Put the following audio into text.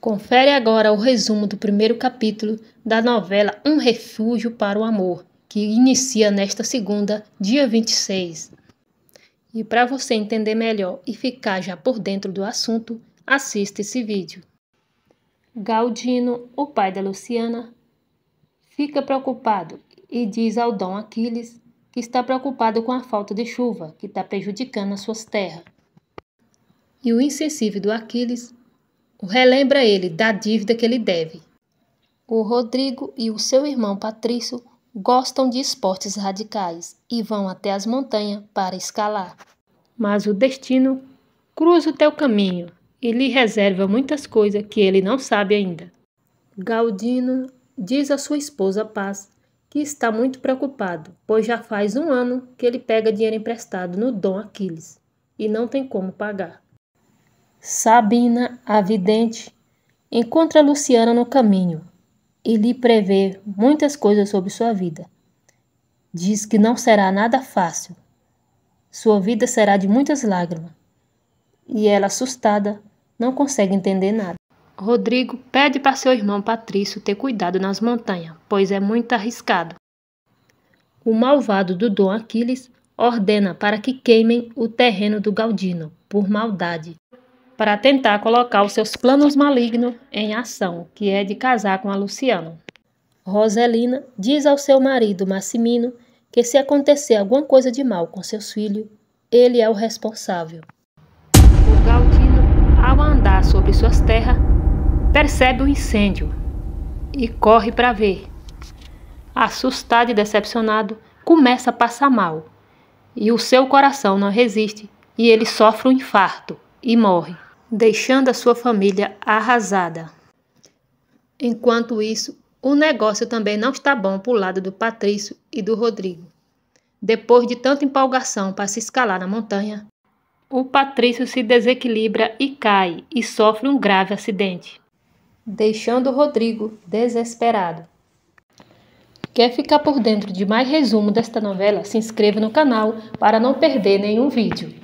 Confere agora o resumo do primeiro capítulo da novela Um Refúgio para o Amor, que inicia nesta segunda, dia 26. E para você entender melhor e ficar já por dentro do assunto, assista esse vídeo. Galdino, o pai da Luciana, fica preocupado e diz ao Dom Aquiles que está preocupado com a falta de chuva que está prejudicando as suas terras. E o insensível do Aquiles o relembra ele da dívida que ele deve. O Rodrigo e o seu irmão Patrício gostam de esportes radicais e vão até as montanhas para escalar. Mas o destino cruza o teu caminho e lhe reserva muitas coisas que ele não sabe ainda. Galdino diz à sua esposa Paz que está muito preocupado, pois já faz um ano que ele pega dinheiro emprestado no Dom Aquiles e não tem como pagar. Sabina, a vidente, encontra Luciana no caminho e lhe prevê muitas coisas sobre sua vida. Diz que não será nada fácil. Sua vida será de muitas lágrimas. E ela, assustada, não consegue entender nada. Rodrigo pede para seu irmão Patrício ter cuidado nas montanhas, pois é muito arriscado. O malvado do Dom Aquiles ordena para que queimem o terreno do Galdino, por maldade, para tentar colocar os seus planos malignos em ação, que é de casar com a Luciano. Roselina diz ao seu marido Massimino que se acontecer alguma coisa de mal com seus filhos, ele é o responsável. O Galdino, ao andar sobre suas terras, percebe o um incêndio e corre para ver. Assustado e decepcionado, começa a passar mal e o seu coração não resiste e ele sofre um infarto e morre deixando a sua família arrasada. Enquanto isso, o negócio também não está bom para o lado do Patrício e do Rodrigo. Depois de tanta empolgação para se escalar na montanha, o Patrício se desequilibra e cai e sofre um grave acidente, deixando o Rodrigo desesperado. Quer ficar por dentro de mais resumo desta novela? Se inscreva no canal para não perder nenhum vídeo.